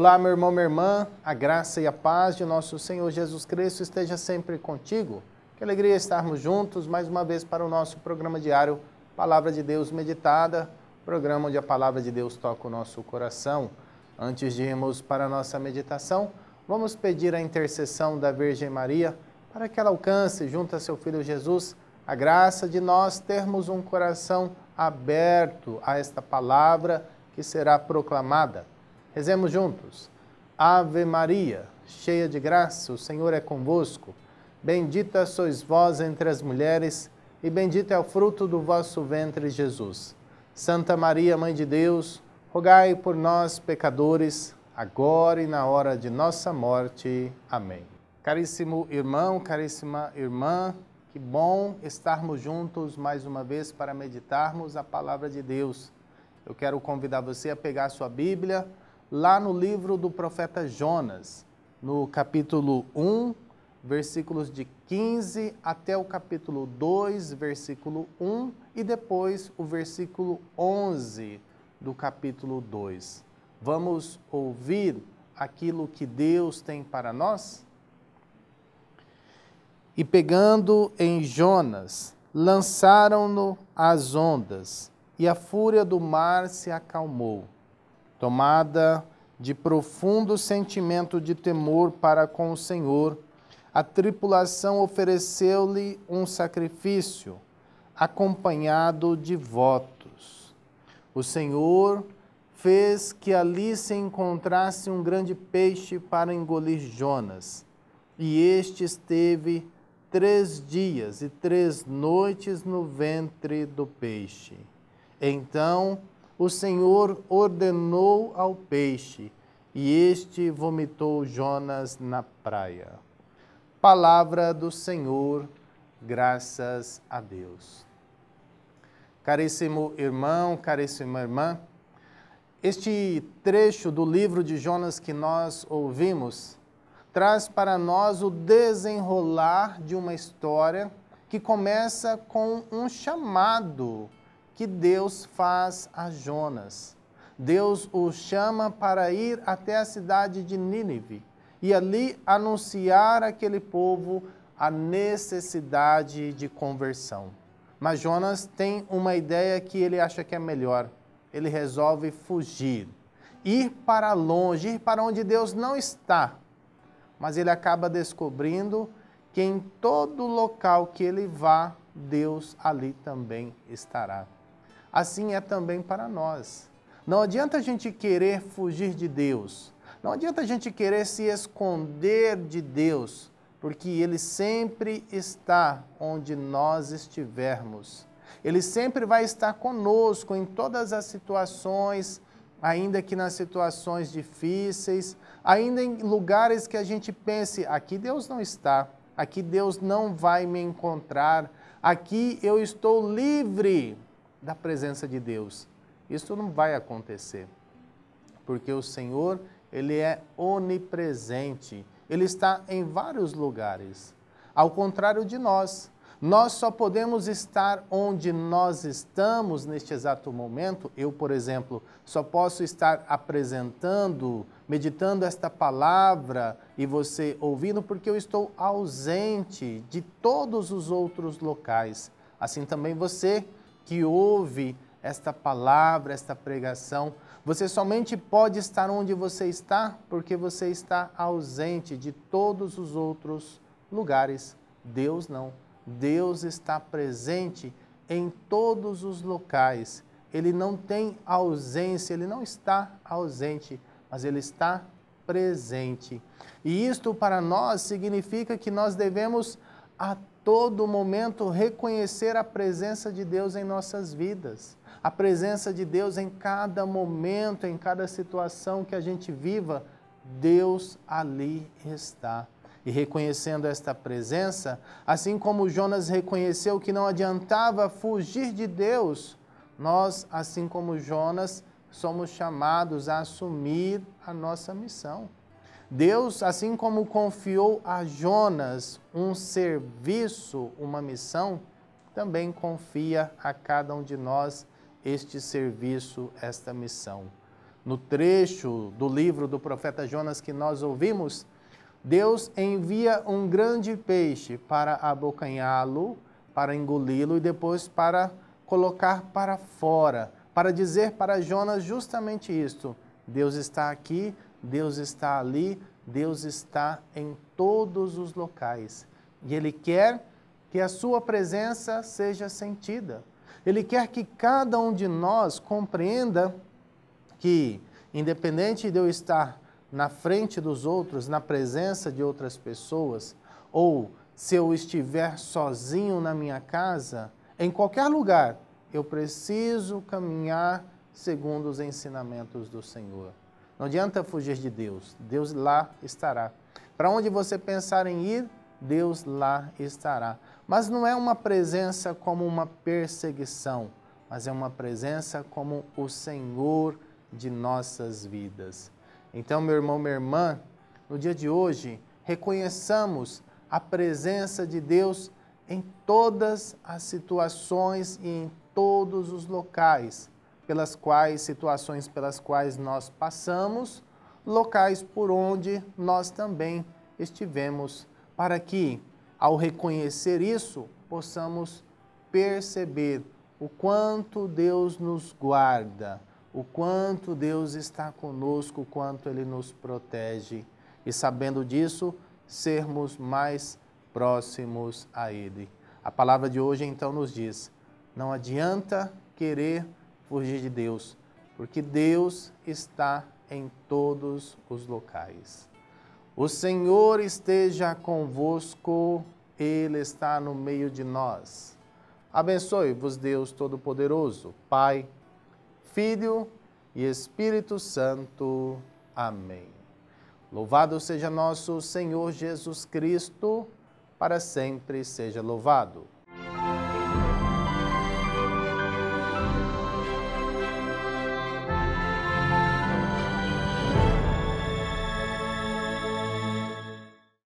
Olá, meu irmão, minha irmã, a graça e a paz de nosso Senhor Jesus Cristo esteja sempre contigo. Que alegria estarmos juntos mais uma vez para o nosso programa diário Palavra de Deus Meditada, programa onde a palavra de Deus toca o nosso coração. Antes de irmos para a nossa meditação, vamos pedir a intercessão da Virgem Maria para que ela alcance, junto a seu filho Jesus, a graça de nós termos um coração aberto a esta palavra que será proclamada. Rezemos juntos. Ave Maria, cheia de graça, o Senhor é convosco. Bendita sois vós entre as mulheres, e bendito é o fruto do vosso ventre, Jesus. Santa Maria, Mãe de Deus, rogai por nós, pecadores, agora e na hora de nossa morte. Amém. Caríssimo irmão, caríssima irmã, que bom estarmos juntos mais uma vez para meditarmos a palavra de Deus. Eu quero convidar você a pegar sua Bíblia lá no livro do profeta Jonas, no capítulo 1, versículos de 15 até o capítulo 2, versículo 1 e depois o versículo 11 do capítulo 2. Vamos ouvir aquilo que Deus tem para nós? E pegando em Jonas, lançaram-no às ondas, e a fúria do mar se acalmou tomada de profundo sentimento de temor para com o Senhor, a tripulação ofereceu-lhe um sacrifício, acompanhado de votos. O Senhor fez que ali se encontrasse um grande peixe para engolir Jonas, e este esteve três dias e três noites no ventre do peixe. Então o Senhor ordenou ao peixe, e este vomitou Jonas na praia. Palavra do Senhor, graças a Deus. Caríssimo irmão, caríssima irmã, este trecho do livro de Jonas que nós ouvimos traz para nós o desenrolar de uma história que começa com um chamado que Deus faz a Jonas. Deus o chama para ir até a cidade de Nínive e ali anunciar àquele povo a necessidade de conversão. Mas Jonas tem uma ideia que ele acha que é melhor. Ele resolve fugir, ir para longe, ir para onde Deus não está. Mas ele acaba descobrindo que em todo local que ele vá, Deus ali também estará assim é também para nós. Não adianta a gente querer fugir de Deus, não adianta a gente querer se esconder de Deus, porque Ele sempre está onde nós estivermos. Ele sempre vai estar conosco em todas as situações, ainda que nas situações difíceis, ainda em lugares que a gente pense: aqui Deus não está, aqui Deus não vai me encontrar, aqui eu estou livre da presença de Deus. Isso não vai acontecer, porque o Senhor, ele é onipresente, ele está em vários lugares, ao contrário de nós. Nós só podemos estar onde nós estamos neste exato momento. Eu, por exemplo, só posso estar apresentando, meditando esta palavra e você ouvindo, porque eu estou ausente de todos os outros locais. Assim também você que ouve esta palavra, esta pregação. Você somente pode estar onde você está porque você está ausente de todos os outros lugares. Deus não. Deus está presente em todos os locais. Ele não tem ausência, ele não está ausente, mas ele está presente. E isto para nós significa que nós devemos todo momento reconhecer a presença de Deus em nossas vidas, a presença de Deus em cada momento, em cada situação que a gente viva, Deus ali está. E reconhecendo esta presença, assim como Jonas reconheceu que não adiantava fugir de Deus, nós, assim como Jonas, somos chamados a assumir a nossa missão Deus, assim como confiou a Jonas um serviço, uma missão, também confia a cada um de nós este serviço, esta missão. No trecho do livro do profeta Jonas que nós ouvimos, Deus envia um grande peixe para abocanhá-lo, para engoli-lo e depois para colocar para fora, para dizer para Jonas justamente isto: Deus está aqui, Deus está ali, Deus está em todos os locais. E Ele quer que a Sua presença seja sentida. Ele quer que cada um de nós compreenda que, independente de eu estar na frente dos outros, na presença de outras pessoas, ou se eu estiver sozinho na minha casa, em qualquer lugar, eu preciso caminhar segundo os ensinamentos do Senhor. Não adianta fugir de Deus, Deus lá estará. Para onde você pensar em ir, Deus lá estará. Mas não é uma presença como uma perseguição, mas é uma presença como o Senhor de nossas vidas. Então, meu irmão, minha irmã, no dia de hoje, reconheçamos a presença de Deus em todas as situações e em todos os locais pelas quais, situações pelas quais nós passamos, locais por onde nós também estivemos, para que, ao reconhecer isso, possamos perceber o quanto Deus nos guarda, o quanto Deus está conosco, o quanto Ele nos protege. E sabendo disso, sermos mais próximos a Ele. A palavra de hoje então nos diz: não adianta querer fugir de Deus, porque Deus está em todos os locais. O Senhor esteja convosco, Ele está no meio de nós. Abençoe-vos, Deus Todo-Poderoso, Pai, Filho e Espírito Santo. Amém. Louvado seja nosso Senhor Jesus Cristo, para sempre seja louvado.